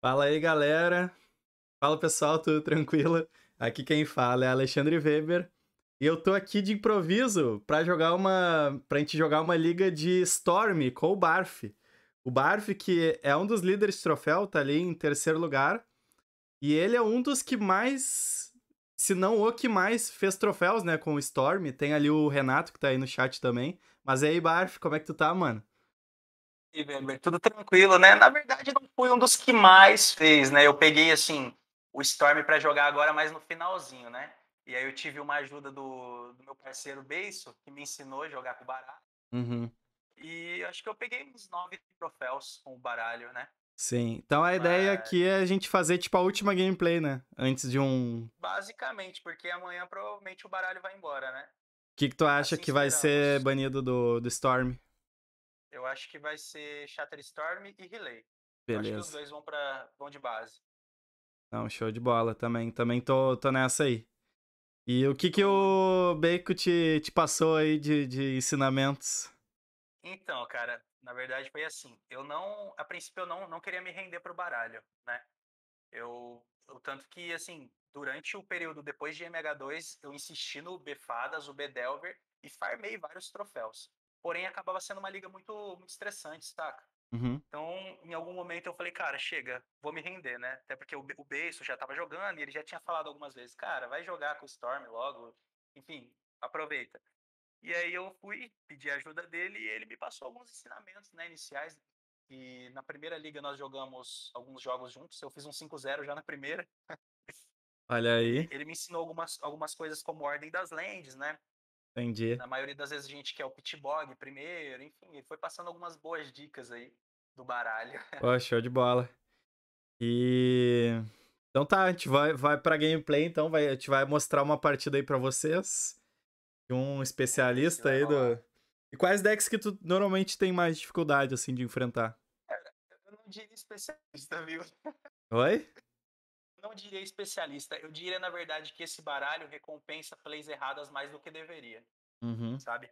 Fala aí, galera. Fala, pessoal, tudo tranquilo? Aqui quem fala é Alexandre Weber. E eu tô aqui de improviso para jogar uma, pra gente jogar uma liga de Storm com o Barf. O Barf que é um dos líderes de troféu, tá ali em terceiro lugar. E ele é um dos que mais, se não o que mais fez troféus, né, com o Storm. Tem ali o Renato que tá aí no chat também. Mas aí, Barf, como é que tu tá, mano? Tudo tranquilo, né? Na verdade, não fui um dos que mais fez, né? Eu peguei, assim, o Storm para jogar agora, mas no finalzinho, né? E aí eu tive uma ajuda do, do meu parceiro Beiso, que me ensinou a jogar com baralho. Uhum. E acho que eu peguei uns nove troféus com o baralho, né? Sim. Então a ideia Mas... aqui é a gente fazer tipo a última gameplay, né? Antes de um. Basicamente, porque amanhã provavelmente o baralho vai embora, né? O que, que tu acha assim que vai esperamos. ser banido do, do Storm? Eu acho que vai ser Shatterstorm e Relay. Beleza. Eu acho que os dois vão, para vão de base. Não, show de bola também. Também tô, tô nessa aí. E o que que o Bacon te, te passou aí de, de ensinamentos? Então, cara, na verdade foi assim. Eu não, a princípio eu não, não queria me render pro baralho, né? Eu, o tanto que assim, durante o período depois de MH2, eu insisti no Befadas, o Bedelver e farmei vários troféus. Porém, acabava sendo uma liga muito, muito estressante, saca? Uhum. Então, em algum momento eu falei, cara, chega, vou me render, né? Até porque o, o Beiço já tava jogando e ele já tinha falado algumas vezes, cara, vai jogar com o Storm logo, enfim, aproveita. E aí eu fui pedir ajuda dele e ele me passou alguns ensinamentos, né, iniciais. E na primeira liga nós jogamos alguns jogos juntos, eu fiz um 5-0 já na primeira. Olha aí. Ele me ensinou algumas, algumas coisas como ordem das lands, né? Entendi. Na maioria das vezes a gente quer o pitbog primeiro, enfim, ele foi passando algumas boas dicas aí do baralho. Pô, show de bola. E então tá, a gente vai, vai pra gameplay, então vai, a gente vai mostrar uma partida aí pra vocês. De um especialista é aí do. E quais decks que tu normalmente tem mais dificuldade, assim, de enfrentar? Eu não diria especialista, viu? Oi? não diria especialista, eu diria, na verdade, que esse baralho recompensa plays erradas mais do que deveria. Uhum. Sabe?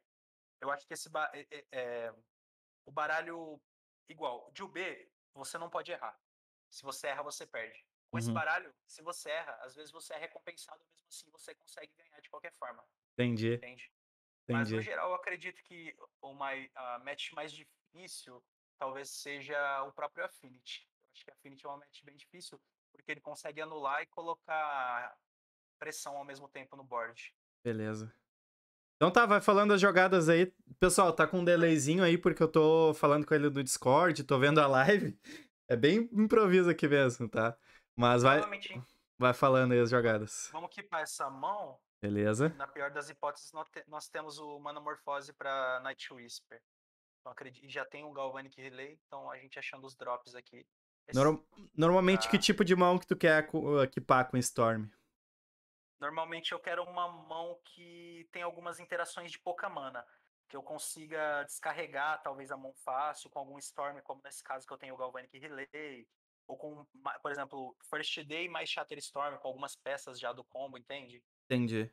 Eu acho que esse ba é, é, o baralho igual, de UB, você não pode errar. Se você erra, você perde. Com uhum. esse baralho, se você erra, às vezes você é recompensado, mesmo assim você consegue ganhar de qualquer forma. Entendi. Entende? Entendi. Mas no geral, eu acredito que o mais, a match mais difícil talvez seja o próprio Affinity. Eu acho que Affinity é uma match bem difícil porque ele consegue anular e colocar pressão ao mesmo tempo no board. Beleza. Então tá, vai falando as jogadas aí. Pessoal, tá com um delayzinho aí porque eu tô falando com ele no Discord, tô vendo a live. É bem improviso aqui mesmo, tá? Mas vai vai falando aí as jogadas. Vamos equipar essa mão. Beleza. Na pior das hipóteses, nós temos o Manamorfose pra Night Whisper. Então, acredito, já tem um Galvanic Relay, então a gente achando os drops aqui. Norm normalmente, ah. que tipo de mão que tu quer ah, equipar com Storm? Normalmente eu quero uma mão que tem algumas interações de pouca mana. Que eu consiga descarregar, talvez, a mão fácil com algum Storm, como nesse caso que eu tenho o Galvanic Relay. Ou com, por exemplo, First Day mais Storm com algumas peças já do combo, entende? Entendi.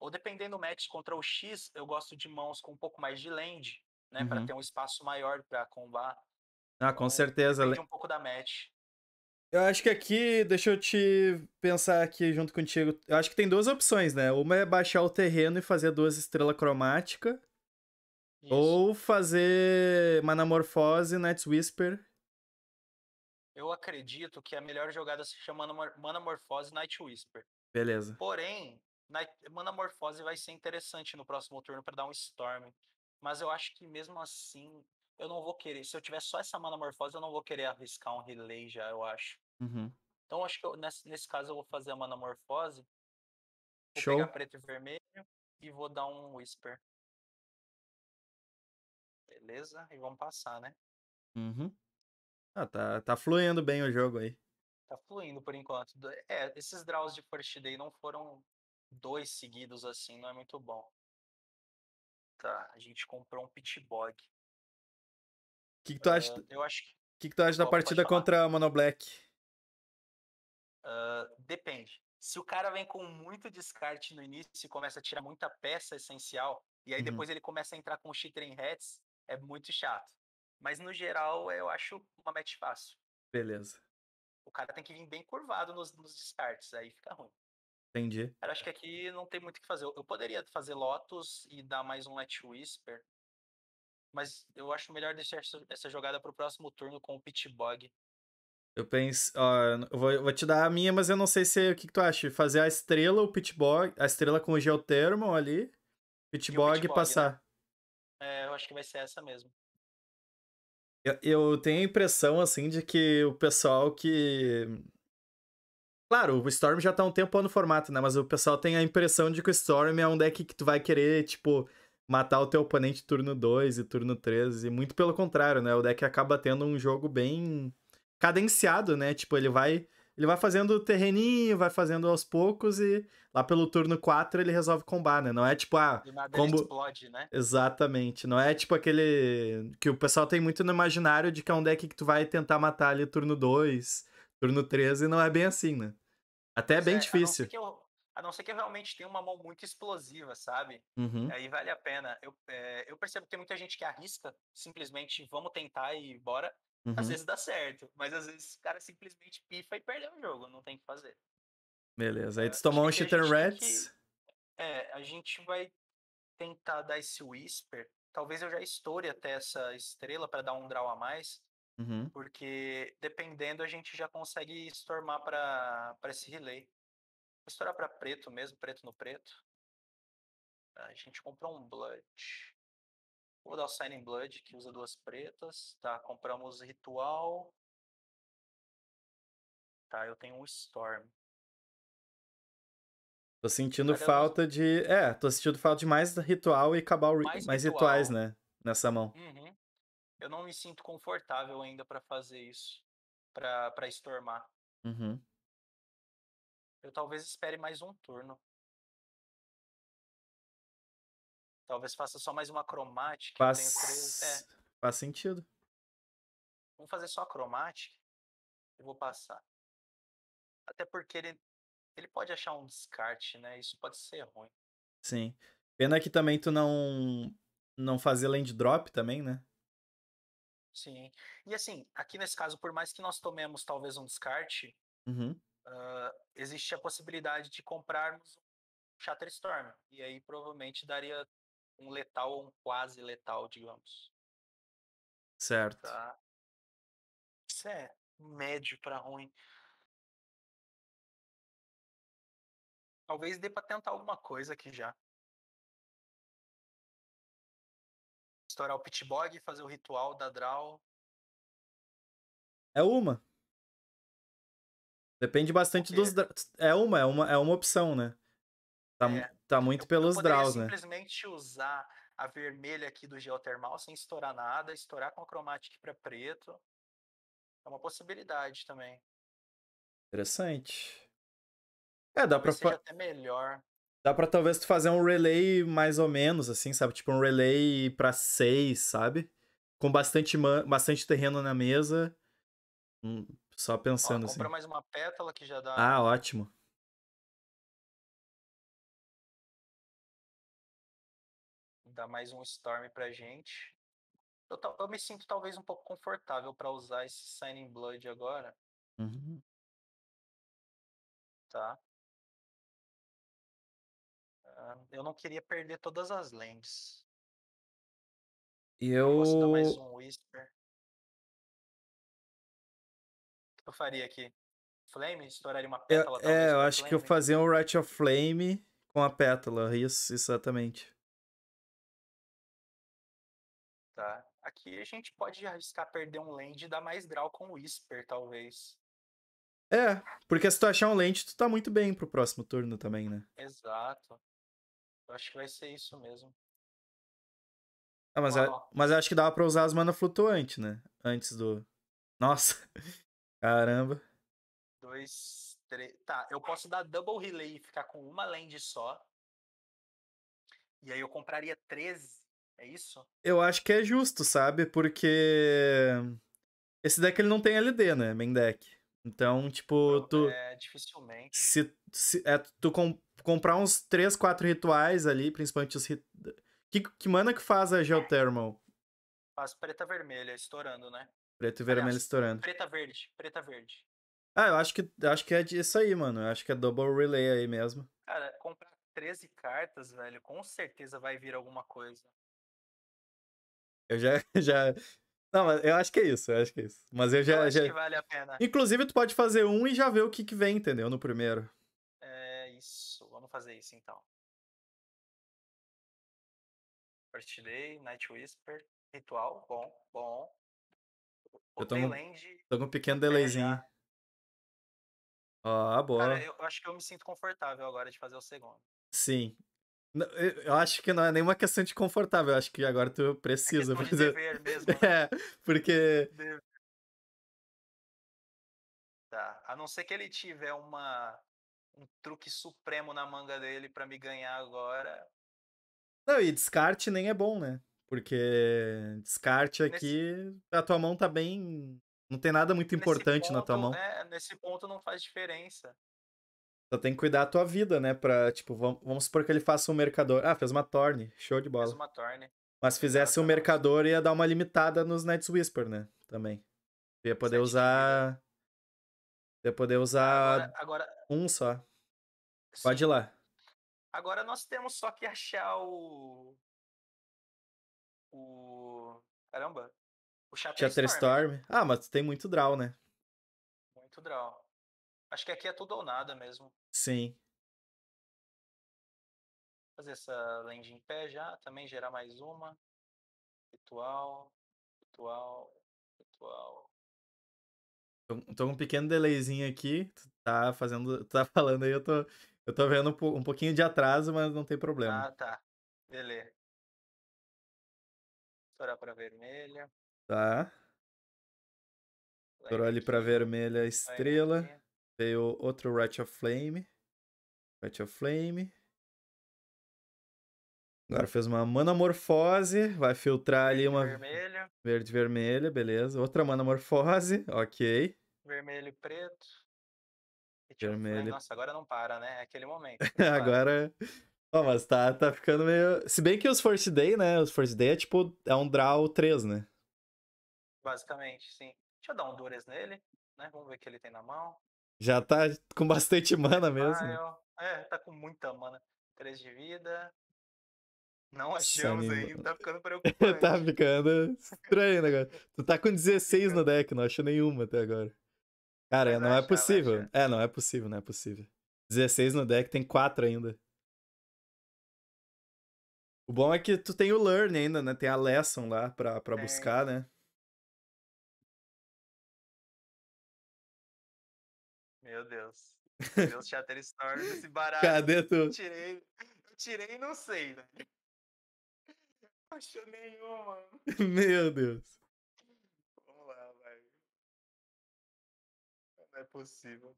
Ou dependendo do match contra o X, eu gosto de mãos com um pouco mais de land, né? Uhum. para ter um espaço maior para combar. Ah, com certeza. Depende um pouco da match. Eu acho que aqui, deixa eu te pensar aqui junto contigo. Eu acho que tem duas opções, né? Uma é baixar o terreno e fazer duas estrelas cromáticas. Ou fazer Manamorfose, Night's Whisper. Eu acredito que a melhor jogada se chama Manamorfose Night Whisper. Beleza. Porém, Manamorfose vai ser interessante no próximo turno para dar um Storm. Mas eu acho que mesmo assim eu não vou querer. Se eu tiver só essa manamorfose, eu não vou querer arriscar um relay já, eu acho. Uhum. Então, acho que eu, nesse, nesse, caso eu vou fazer a manamorfose. Vou Show. pegar preto e vermelho e vou dar um whisper. Beleza? E vamos passar, né? Uhum. Ah, tá, tá fluindo bem o jogo aí. Tá fluindo por enquanto. É, esses draws de first day não foram dois seguidos assim, não é muito bom. Tá, a gente comprou um pitbog que, que tu acha? Uh, eu acho que. que, que tu acha da partida contra a Mono Black? Uh, depende. Se o cara vem com muito descarte no início e começa a tirar muita peça essencial, e aí uhum. depois ele começa a entrar com o em heads, é muito chato. Mas no geral, eu acho uma match fácil. Beleza. O cara tem que vir bem curvado nos, nos descartes, aí fica ruim. Entendi. Cara, acho que aqui não tem muito o que fazer. Eu poderia fazer Lotus e dar mais um Let Whisper, mas eu acho melhor deixar essa, jogada para o próximo turno com o Pitbog. Eu penso. Ó, eu vou, vou, te dar a minha, mas eu não sei se o que, que tu acha. Fazer a estrela, o Bog? A estrela com o Geothermal ali. Pitbog e né? passar. Né? É, eu acho que vai ser essa mesmo. Eu, eu tenho a impressão, assim, de que o pessoal que. Claro, o Storm já tá um tempo no formato, né? Mas o pessoal tem a impressão de que o Storm é um deck que tu vai querer, tipo, matar o teu oponente turno 2 e turno 3. E muito pelo contrário, né? O deck acaba tendo um jogo bem cadenciado, né? Tipo, ele vai. Ele vai fazendo terreninho, vai fazendo aos poucos e lá pelo turno 4 ele resolve combar, né? Não é tipo a ah, combo explode, né? Exatamente. Não é tipo aquele que o pessoal tem muito no imaginário de que é um deck que tu vai tentar matar ali turno 2, turno 3 e não é bem assim, né? Até é bem é, difícil. A não, eu, a não ser que eu realmente tenha uma mão muito explosiva, sabe? Uhum. Aí vale a pena. Eu, é, eu percebo que tem muita gente que arrisca, simplesmente vamos tentar e bora. Uhum. Às vezes dá certo, mas às vezes o cara simplesmente pifa e perdeu o jogo, não tem o que fazer. Beleza, aí tu tomou um Cheater Rats. Que, é, a gente vai tentar dar esse Whisper. Talvez eu já estoure até essa estrela para dar um draw a mais. Uhum. Porque dependendo, a gente já consegue stormar para esse relay. Estourar para preto mesmo, preto no preto. A gente comprou um Blood. Vou dar o Signing Blood, que usa duas pretas. Tá, compramos Ritual. Tá, eu tenho um Storm. Tô sentindo falta de. É, tô sentindo falta de mais ritual e cabal mais, mais rituais, né? Nessa mão. Uhum. Eu não me sinto confortável ainda para fazer isso. para stormar. Uhum. Eu talvez espere mais um turno. Talvez faça só mais uma cromática. Faz, três... é. Faz sentido. Vamos fazer só a cromática. Eu vou passar. Até porque ele, ele pode achar um descarte, né? Isso pode ser ruim. Sim. Pena que também tu não não fazia land drop também, né? Sim. E assim, aqui nesse caso, por mais que nós tomemos talvez um descarte, uhum uh, existe a possibilidade de comprarmos um Shatterstorm, e aí provavelmente daria um letal ou um quase letal, digamos. Certo. Tá. Isso é médio para ruim. Talvez dê pra tentar alguma coisa aqui já. Estourar o pitbog, fazer o ritual da draw. É uma. Depende bastante Porque... dos. É uma, é uma, é uma opção, né? Tá, é, tá muito eu, pelos eu draws, né? simplesmente usar a vermelha aqui do geotermal sem estourar nada, estourar com a chromatic para preto. É uma possibilidade também. Interessante. É, dá para fa... até melhor. Dá para talvez tu fazer um relay mais ou menos assim, sabe? Tipo um relay para seis, sabe? Com bastante bastante terreno na mesa. Hum. Só pensando Ó, assim. compra assim. mais uma pétala que já dá. Ah, ótimo. Dá mais um Storm pra gente. Eu, eu me sinto talvez um pouco confortável para usar esse Signing Blood agora. Uhum. Tá. Ah, eu não queria perder todas as lentes. E eu. eu posso dar mais um Whisper. tu faria aqui? Flame? Estouraria uma pétala? É, talvez é, eu acho que eu fazia um Right of Flame com a pétala. Isso, exatamente. Tá. Aqui a gente pode arriscar perder um land e dar mais draw com o Whisper, talvez. É, porque se tu achar um land, tu tá muito bem pro próximo turno também, né? Exato. Eu acho que vai ser isso mesmo. Ah, mas, oh. eu, é, mas eu acho que dava pra usar as mana flutuante, né? Antes do. Nossa! Caramba. Dois, três. Tá, eu posso dar double relay e ficar com uma land só. E aí eu compraria 13. É isso? Eu acho que é justo, sabe? Porque. Esse deck ele não tem LD, né? Main deck. Então, tipo, tu. É, dificilmente. Se, se é, tu com, comprar uns 3, 4 rituais ali, principalmente os. Rit... Que, que mana que faz a é. Geothermal? Faz preta vermelha, estourando, né? Preto e vermelho Aliás, estourando. Preta verde, preta verde. Ah, eu acho que, acho que é isso aí, mano. Eu acho que é double relay aí mesmo. Cara, comprar 13 cartas, velho, com certeza vai vir alguma coisa. Eu já, já, não, mas eu acho que é isso, eu acho que é isso. Mas eu já. Eu acho já... que vale a pena. Inclusive, tu pode fazer um e já ver o que, que vem, entendeu? No primeiro. É isso. Vamos fazer isso então. Day, Night Whisper, ritual, bom, bom eu tô, tô com um pequeno é delayzinho. Ó, ah, boa Cara, eu acho que eu me sinto confortável agora de fazer o segundo. Sim. Eu acho que não é nenhuma questão de confortável, eu acho que agora tu é precisa. É De dever mesmo, né? É, porque. Tá. A não ser que ele tiver uma um truque supremo na manga dele para me ganhar agora. Não, e descarte nem é bom, né? Porque descarte aqui, nesse... a tua mão tá bem. Não tem nada muito importante ponto, na tua mão. Né? Nesse ponto não faz diferença. Só tem que cuidar da tua vida, né? Pra, tipo, vamos, vamos supor que ele faça um mercador. Ah, fez uma torne. Show de bola. Fez uma torne. Mas se fizesse um mercador, ia dar uma limitada nos Night's Whisper, né? Também. Ia poder usar. Ia poder usar agora, agora... um só. Sim. Pode ir lá. Agora nós temos só que achar o o. Caramba! O Shatterstorm. Storm. Ah, mas tem muito draw, né? Muito draw. Acho que aqui é tudo ou nada mesmo. Sim. Fazer essa land em pé já, também gerar mais uma. Ritual, ritual, ritual. estou tô com um pequeno delayzinho aqui. Tu tá fazendo. Tu tá falando aí, eu tô. Eu tô vendo um pouquinho de atraso, mas não tem problema. Ah, tá. Beleza. Estourar pra vermelha. Tá. Estourou ali pra vermelha estrela. Veio outro Ratchet of Flame. Ratchet of Flame. Agora fez uma manamorfose, vai filtrar verde ali uma. Vermelha. Verde vermelha, beleza. Outra manamorfose, ok. Vermelho e preto. E vermelho. Nossa, agora não para, né? É aquele momento. agora não, mas tá, tá ficando meio. Se bem que os Force Day, né? Os Force Day é tipo. É um draw 3, né? Basicamente, sim. Deixa eu dar um Dures nele, né? Vamos ver o que ele tem na mão. Já tá com bastante mana mesmo. Ah, eu... É, é, tá com muita mana. 3 de vida. Não achamos ainda, tá ficando preocupado. tá ficando estranho agora. Tu tá com 16 no deck, não achou nenhuma até agora. Cara, não achar, é possível. É, não é possível, não é possível. 16 no deck, tem 4 ainda. O bom é que tu tem o learn ainda, né? Tem a lesson lá pra, pra é. buscar, né? Meu Deus. Meu Deus, Storm, esse barato. Cadê tu? Eu tirei, eu tirei e não sei, Né? Não achou mano. Meu Deus. Vamos lá, velho. Não é possível.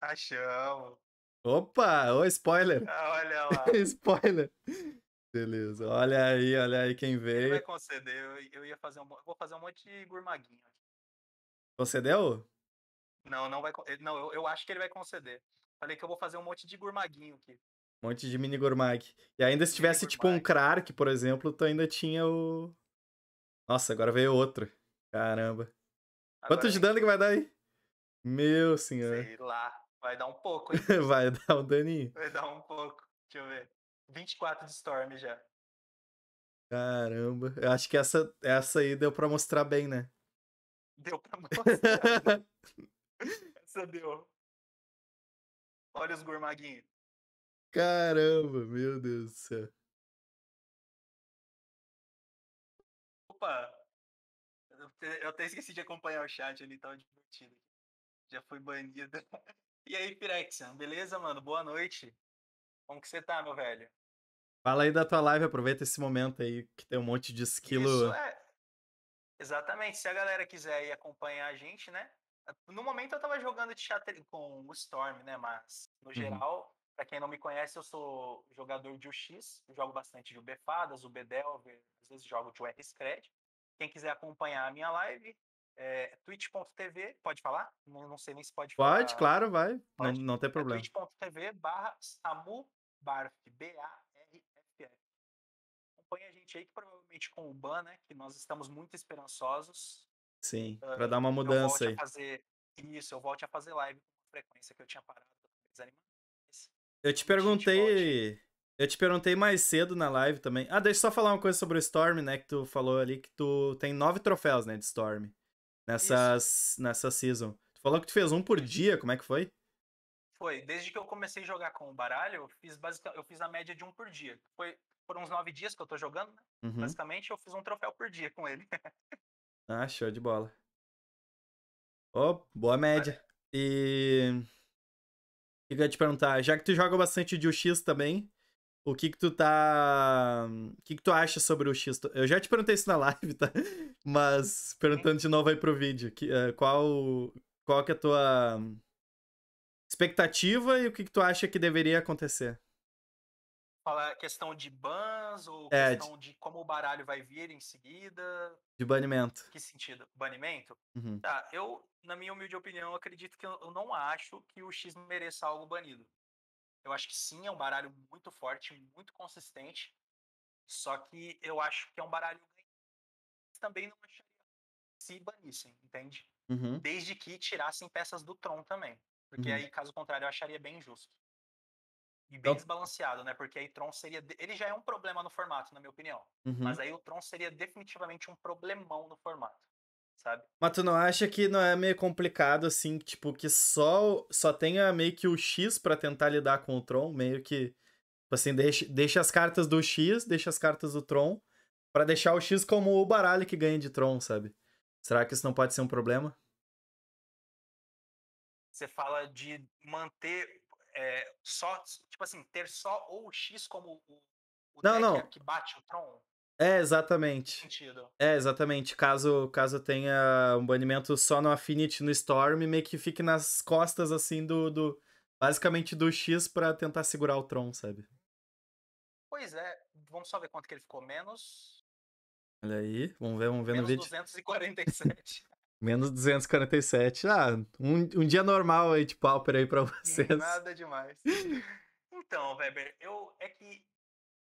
Achamos. Opa, ô spoiler. Ah, olha lá. spoiler. Beleza. Olha aí, olha aí quem veio. Ele vai conceder, eu, eu ia fazer um, vou fazer um monte de gourmaguinho aqui. Concedeu? Não, não vai, não, eu, eu acho que ele vai conceder. Falei que eu vou fazer um monte de gourmaguinho aqui. Um monte de mini gourmag. E ainda se tivesse mini tipo gourmag. um Krark, por exemplo, tu ainda tinha o Nossa, agora veio outro. Caramba. Agora Quanto de dano que vai dar aí? Meu senhor. Sei lá. Vai dar um pouco, hein? Vai dar um daninho. Vai dar um pouco. Deixa eu ver. 24 de Storm já. Caramba. Eu acho que essa, essa aí deu pra mostrar bem, né? Deu pra mostrar. essa deu. Olha os gourmaguinhos. Caramba, meu Deus do céu. Opa! Eu até esqueci de acompanhar o chat ali, tava divertido. Já foi banido. E aí, Pirexian, beleza, mano? Boa noite. Como que você tá, meu velho? Fala aí da tua live, aproveita esse momento aí que tem um monte de esquilo. Isso é. Exatamente. Se a galera quiser ir acompanhar a gente, né? No momento eu tava jogando de xadrez com o Storm, né? Mas, no uhum. geral, uhum. pra quem não me conhece, eu sou jogador de UX, eu jogo bastante de UBFadas, Delver, às vezes jogo de UR Scred. Quem quiser acompanhar a minha live, é, twitch.tv, pode falar? Não, não, sei nem se pode falar. Pode, claro, vai. Pode. Não, não tem é problema. É twitch.tv barra Samu Barf, B-A-R-F-F. Acompanhe a gente aí, que provavelmente com o Ban, né? Que nós estamos muito esperançosos. Sim, ah, para dar uma mudança aí. Fazer... Isso, eu volte a fazer live com frequência que eu tinha parado, Eu te perguntei. Eu te perguntei mais cedo na live também. Ah, deixa eu só falar uma coisa sobre o Storm, né? Que tu falou ali que tu tem nove troféus, né, de Storm nessas, nessa season. Tu falou que tu fez um por uhum. dia, como é que foi? Foi, desde que eu comecei a jogar com o baralho, eu fiz, basicamente, eu fiz a média de um por dia. Foi foram uns nove dias que eu tô jogando, né? uhum. Basicamente, eu fiz um troféu por dia com ele. ah, show de bola. Oh, boa média. E. Eu ia te perguntar, já que tu joga bastante de UX também, o que que tu tá... O que que tu acha sobre o X? Eu já te perguntei isso na live, tá? Mas perguntando de novo aí pro vídeo. Que, uh, qual, qual que é a tua expectativa e o que que tu acha que deveria acontecer? Fala é questão de bans ou é, questão de... de... como o baralho vai vir em seguida? De banimento. Que sentido? Banimento? Uhum. Tá, eu, na minha humilde opinião, acredito que eu não acho que o X mereça algo banido. Eu acho que sim, é um baralho muito forte, muito consistente. Só que eu acho que é um baralho também não acharia se banissem, entende? Uhum. Desde que tirassem peças do Tron também. Porque uhum. aí, caso contrário, eu acharia bem injusto. E bem então... desbalanceado, né? Porque aí Tron seria. Ele já é um problema no formato, na minha opinião. Uhum. Mas aí o Tron seria definitivamente um problemão no formato sabe? Mas tu não acha que não é meio complicado, assim, tipo, que só, só tenha meio que o X para tentar lidar com o Tron, meio que, tipo assim, deixa, deixa as cartas do X, deixa as cartas do Tron, para deixar o X como o baralho que ganha de Tron, sabe? Será que isso não pode ser um problema? Você fala de manter é, só, tipo assim, ter só ou o X como o, o não, não. que bate o Tron? É, exatamente. Sentido. É, exatamente. Caso, caso tenha um banimento só no Affinity, no Storm, meio que fique nas costas, assim, do. do basicamente do X para tentar segurar o Tron, sabe? Pois é. Vamos só ver quanto que ele ficou. Menos. Olha aí. Vamos ver, vamos ver Menos no vídeo. 247. Menos 247. Ah, um, um dia normal aí de Pauper aí pra vocês. Nada demais. então, Weber, eu. É que.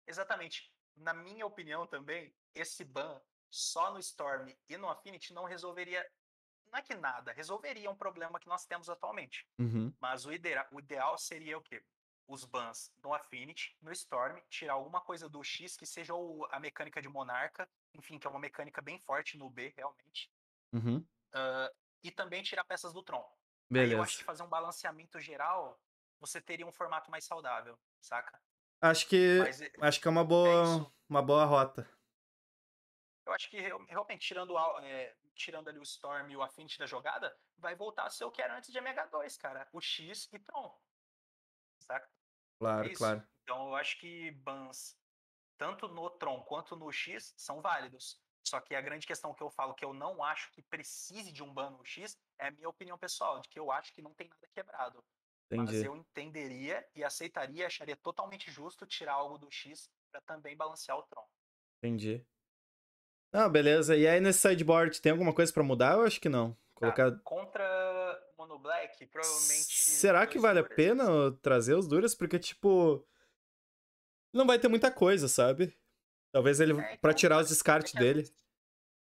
Exatamente na minha opinião também, esse ban só no Storm e no Affinity não resolveria. Não é que nada, resolveria um problema que nós temos atualmente. Uhum. Mas o, ideal, o ideal seria o quê? Os bans no Affinity, no Storm, tirar alguma coisa do X que seja o, a mecânica de Monarca, enfim, que é uma mecânica bem forte no B, realmente. Uhum. Uh, e também tirar peças do Tron. Beleza. Aí eu acho que fazer um balanceamento geral, você teria um formato mais saudável, saca? Acho que Mas, é, acho que é uma boa é uma boa rota. Eu acho que realmente tirando é, tirando ali o Storm e o Affinity da jogada, vai voltar a ser o que era antes de MH2, cara, o X e Tron. Saca? É claro, é claro. Então eu acho que bans tanto no Tron quanto no X são válidos. Só que a grande questão que eu falo que eu não acho que precise de um ban no X é a minha opinião pessoal, de que eu acho que não tem nada quebrado. Entendi. Mas eu entenderia e aceitaria, acharia totalmente justo tirar algo do X para também balancear o Tron. Entendi. Ah, beleza. E aí nesse sideboard tem alguma coisa para mudar? Eu acho que não. Colocar... Tá, contra Mono Black, provavelmente. Será que vale duras. a pena trazer os duras? Porque, tipo. Não vai ter muita coisa, sabe? Talvez ele. É, então, pra tirar os descartes é dele. Vezes...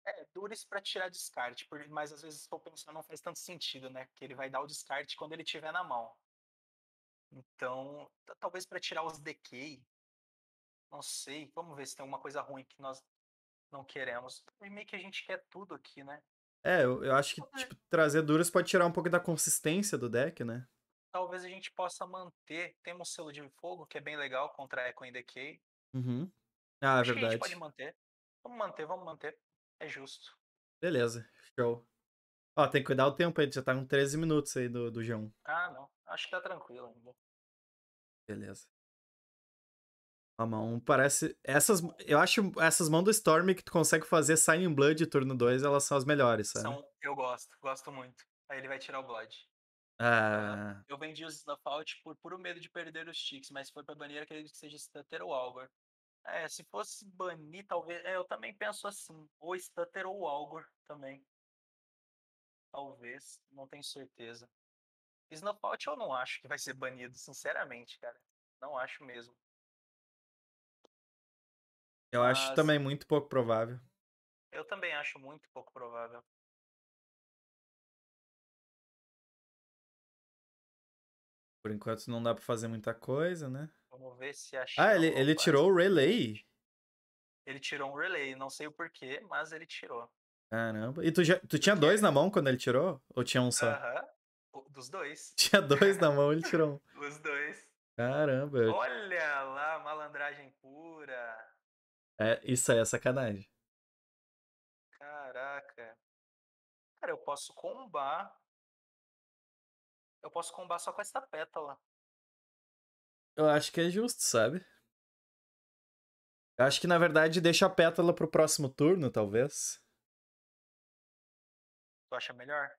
É, duras pra tirar descarte. Mas às vezes estou pensando, não faz tanto sentido, né? Porque ele vai dar o descarte quando ele tiver na mão. Então, talvez para tirar os decay, não sei, vamos ver se tem alguma coisa ruim que nós não queremos. E meio que a gente quer tudo aqui, né? É, eu, eu acho que tipo, trazer duras pode tirar um pouco da consistência do deck, né? Talvez a gente possa manter. Temos selo de fogo, que é bem legal contra Echo e Decay. Uhum. Ah, é acho é verdade. a gente pode manter. Vamos manter, vamos manter. É justo. Beleza, show. Ó, tem que cuidar o tempo aí, já tá com 13 minutos aí do, do g Ah, não. Acho que tá tranquilo ainda. Beleza. A mão parece. Essas, eu acho essas mãos do Storm que tu consegue fazer Sign in Blood turno 2, elas são as melhores, sabe? São, eu gosto, gosto muito. Aí ele vai tirar o Blood. Ah. Eu vendi os Snuff Out por puro medo de perder os ticks, mas foi pra banir acredito que seja Stutter ou Algor. É, se fosse banir, talvez. É, eu também penso assim. Ou Stutter ou Algor também. Talvez, não tenho certeza. Snowpout eu não acho que vai ser banido, sinceramente, cara. Não acho mesmo. Eu Mas... acho também muito pouco provável. Eu também acho muito pouco provável. Por enquanto não dá pra fazer muita coisa, né? Vamos ver se Ah, ele, ele tirou o relay? Ele tirou um relay, não sei o porquê, mas ele tirou. Caramba. E tu, já, tu tinha dois na mão quando ele tirou? Ou tinha um só? Aham. Uh -huh. Dos dois. Tinha dois na mão, ele tirou um. Os dois. Caramba. Olha lá, malandragem pura. É, isso aí é sacanagem. Caraca. Cara, eu posso combar. Eu posso combar só com essa pétala. Eu acho que é justo, sabe? Eu acho que na verdade deixa a pétala pro próximo turno, talvez. Tu acha melhor?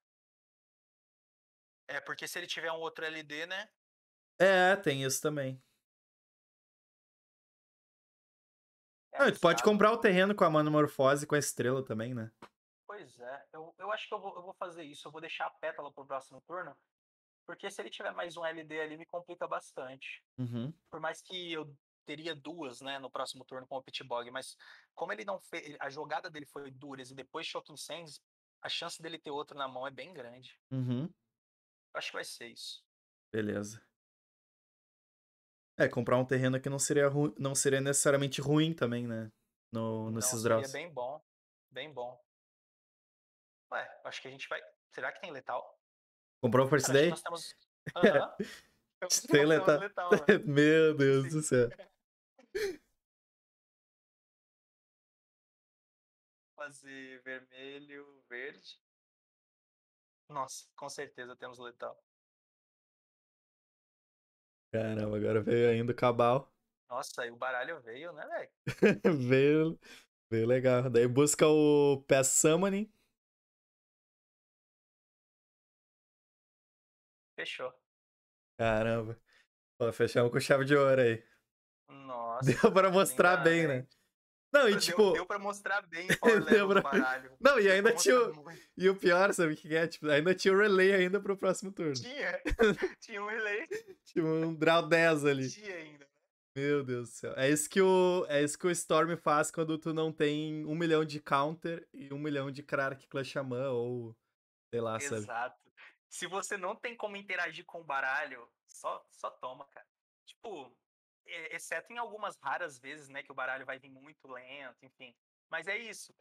É, porque se ele tiver um outro LD, né? É, tem isso também. É Não, tu pode comprar o terreno com a manomorfose e com a estrela também, né? Pois é, eu, eu acho que eu vou, eu vou fazer isso. Eu vou deixar a pétala pro próximo turno. Porque se ele tiver mais um LD ali, me complica bastante. Uhum. Por mais que eu teria duas, né, no próximo turno com o Pitbog, mas como ele não fez, a jogada dele foi duras e depois Choque Incendies, a chance dele ter outro na mão é bem grande. Uhum. Acho que vai ser isso. Beleza. É, comprar um terreno que não seria, ru... não seria necessariamente ruim também, né? No, nesses não, drafts. Seria bem bom. Bem bom. Ué, acho que a gente vai. Será que tem letal? Comprou o First Day? Nós temos. Uhum. tem letal. letal né? Meu Deus do céu. fazer vermelho, verde. Nossa, com certeza temos letal. Caramba, agora veio ainda o cabal. Nossa, e o baralho veio, né, velho? veio, veio legal. Daí busca o Pass Summoning. Fechou. Caramba. fechamos com chave de ouro aí. Nossa. Deu pra mostrar bem, bem né? Não, e tipo. Deu, deu pra mostrar bem é o pra... baralho. Não, e ainda tinha. O... E o pior, sabe o que é? Tipo, ainda tinha o relay ainda pro próximo turno. Tinha. tinha um relay. Tinha um draw 10 ali. Tinha ainda. Né? Meu Deus do céu. É isso que o, é isso que o Storm faz quando tu não tem um milhão de counter e um milhão de Crack Clã ou sei lá, sabe? Exato. Se você não tem como interagir com o baralho, só, só toma, cara. Tipo, exceto em algumas raras vezes, né, que o baralho vai vir muito lento, enfim. Mas é isso.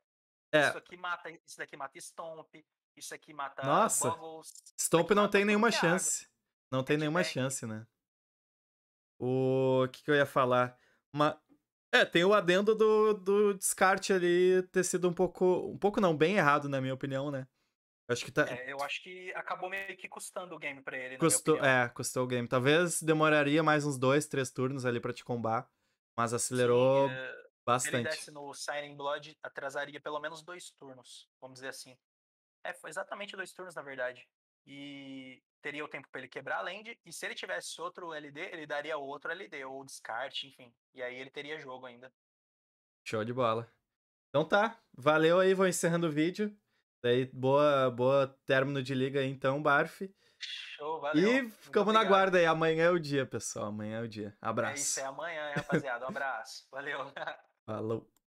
É. Isso aqui mata, isso daqui mata Stomp, isso aqui mata Nossa. Boggles, Stomp é não tem nenhuma chance. Água. Não tem nenhuma chance, né? O que, que eu ia falar? Uma... É, tem o adendo do, do descarte ali ter sido um pouco. Um pouco não, bem errado, na minha opinião, né? Acho que tá... É, eu acho que acabou meio que custando o game pra ele. Custou, é, custou o game. Talvez demoraria mais uns dois, três turnos ali pra te combar. Mas acelerou Sim, é... bastante. Se ele desse no Siren Blood, atrasaria pelo menos dois turnos, vamos dizer assim. É, foi exatamente dois turnos, na verdade. E teria o tempo para ele quebrar a land. E se ele tivesse outro LD, ele daria outro LD, ou descarte, enfim. E aí ele teria jogo ainda. Show de bola. Então tá, valeu aí, vou encerrando o vídeo. Daí, boa, boa término de liga aí, então, Barf. Show, valeu. E ficamos na guarda aí. Amanhã é o dia, pessoal. Amanhã é o dia. Abraço. É isso, é amanhã, rapaziada. Um abraço. Valeu. Falou.